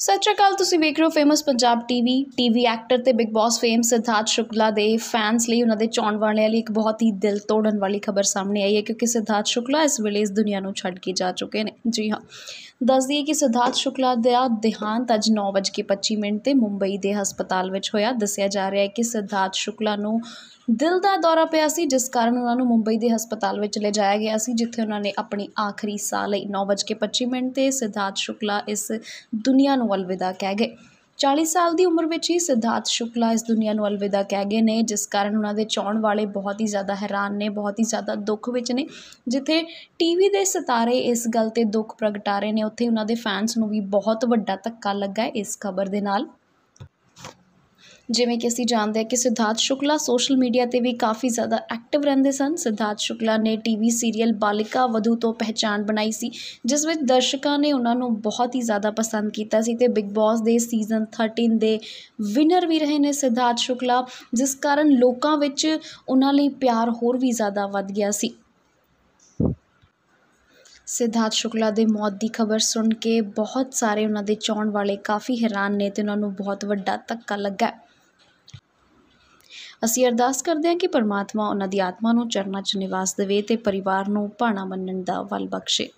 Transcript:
ਸਤਿ ਸ਼੍ਰੀ ਅਕਾਲ ਤੁਸੀਂ ਵੇਖ ਰਹੇ ਹੋ famous Punjab TV TV actor ਤੇ big boss fame Siddharth Shukla ਦੇ ਫੈਨਸ ਲਈ ਉਹਨਾਂ ਦੇ ਚਾਹਣ ਵਾਲਿਆਂ ਲਈ ਇੱਕ ਬਹੁਤ ਹੀ ਦਿਲ ਤੋੜਨ ਵਾਲੀ ਖਬਰ ਸਾਹਮਣੇ ਆਈ ਹੈ ਕਿਉਂਕਿ ਸਿਧਾਰਥ ਸ਼ੁਕਲਾ ਇਸ ਵੇਲੇ ਇਸ ਦੁਨੀਆ ਨੂੰ ਛੱਡ ਕੇ ਜਾ ਚੁੱਕੇ ਨੇ ਜੀ ਹਾਂ ਦੱਸ ਦਈਏ ਕਿ ਸਿਧਾਰਥ ਸ਼ੁਕਲਾ ਦਾ ਦਿਹਾਂਤ ਅੱਜ 9:25 ਮਿੰਟ ਤੇ ਮੁੰਬਈ ਦੇ ਹਸਪਤਾਲ ਵਿੱਚ ਹੋਇਆ ਦੱਸਿਆ ਜਾ ਰਿਹਾ ਹੈ ਕਿ ਸਿਧਾਰਥ ਸ਼ੁਕਲਾ ਨੂੰ ਦਿਲ ਦਾ ਦੌਰਾ ਪਿਆ ਸੀ ਜਿਸ ਕਾਰਨ ਉਹਨਾਂ ਨੂੰ ਮੁੰਬਈ ਦੇ ਹਸਪਤਾਲ ਵਿੱਚ ਲਿਜਾਇਆ ਗਿਆ ਸੀ ਜਿੱਥੇ ਉਹਨਾਂ ਨੇ ਆਪਣੀ ਆਖਰੀ ਸਾਹ ਲਈ 9:25 ਮਿੰਟ ਤੇ ਸਿਧਾਰਥ ਸ਼ੁਕਲਾ ਇਸ ਦੁਨੀਆ ਨੂੰ ਨੂੰ ਅਲਵਿਦਾ ਕਹਿ ਗਏ 40 ਸਾਲ ਦੀ ਉਮਰ ਵਿੱਚ ਹੀ ਸਿਧਾਰਥ ਸ਼ੁਕਲਾ ਇਸ ਦੁਨੀਆ ਨੂੰ ਅਲਵਿਦਾ ਕਹਿ ਗਏ ਨੇ ਜਿਸ ਕਾਰਨ ਉਹਨਾਂ ਦੇ ਚਾਹਣ ਵਾਲੇ ਬਹੁਤ ਹੀ ਜ਼ਿਆਦਾ ਹੈਰਾਨ ਨੇ ਬਹੁਤ ਹੀ ਜ਼ਿਆਦਾ ਦੁੱਖ ਵਿੱਚ ਨੇ ਜਿੱਥੇ ਟੀਵੀ ਦੇ ਸਿਤਾਰੇ ਇਸ ਗੱਲ ਤੇ ਦੁੱਖ ਪ੍ਰਗਟਾ ਰਹੇ ਨੇ ਉੱਥੇ ਉਹਨਾਂ ਦੇ ਫੈਨਸ ਨੂੰ ਵੀ ਬਹੁਤ ਵੱਡਾ ਧੱਕਾ ਲੱਗਾ ਇਸ ਖਬਰ ਦੇ ਨਾਲ ਜਿਵੇਂ ਕਿ ਅਸੀਂ ਜਾਣਦੇ ਹਾਂ ਕਿ ਸਿਧਾਰਥ ਸ਼ੁਕਲਾ ਸੋਸ਼ਲ ਮੀਡੀਆ ਤੇ ਵੀ ਕਾਫੀ ਜ਼ਿਆਦਾ ਐਕਟਿਵ ਰਹਿੰਦੇ ਸਨ ਸਿਧਾਰਥ ਸ਼ੁਕਲਾ ਨੇ ਟੀਵੀ ਸੀਰੀਅਲ ਬਾਲਿਕਾ ਵਧੂ ਤੋਂ ਪਹਿਚਾਨ ਬਣਾਈ ਸੀ ਜਿਸ ਵਿੱਚ ਦਰਸ਼ਕਾਂ ਨੇ ਉਹਨਾਂ ਨੂੰ ਬਹੁਤ ਹੀ ਜ਼ਿਆਦਾ ਪਸੰਦ ਕੀਤਾ ਸੀ ਤੇ ਬਿਗ ਬੌਸ ਦੇ ਸੀਜ਼ਨ 13 ਦੇ ਵਿਨਰ ਵੀ ਰਹੇ ਨੇ ਸਿਧਾਰਥ ਸ਼ੁਕਲਾ ਜਿਸ ਕਾਰਨ ਲੋਕਾਂ ਵਿੱਚ ਉਹਨਾਂ ਲਈ ਪਿਆਰ ਹੋਰ ਵੀ ਜ਼ਿਆਦਾ ਵੱਧ ਗਿਆ ਸੀ ਸਿਧਾਰਥ ਸ਼ੁਕਲਾ ਦੇ ਮੌਤ ਦੀ ਖਬਰ ਸੁਣ ਕੇ ਬਹੁਤ ਸਾਰੇ ਉਹਨਾਂ ਦੇ ਚਾਹਣ ਵਾਲੇ ਕਾਫੀ ਹੈਰਾਨ ਨੇ ਤੇ ਉਹਨਾਂ ਨੂੰ ਬਹੁਤ ਵੱਡਾ ਧੱਕਾ ਲੱਗਾ ਅਸੀਂ ਅਰਦਾਸ ਕਰਦੇ ਹਾਂ ਕਿ ਪਰਮਾਤਮਾ ਉਹਨਾਂ ਦੀ ਆਤਮਾ ਨੂੰ ਚਰਨਾਂ 'ਚ ਨਿਵਾਸ ਦੇਵੇ ਤੇ ਪਰਿਵਾਰ ਨੂੰ ਭਾਣਾ ਮੰਨਣ ਦਾ ਬਲ ਬਖਸ਼ੇ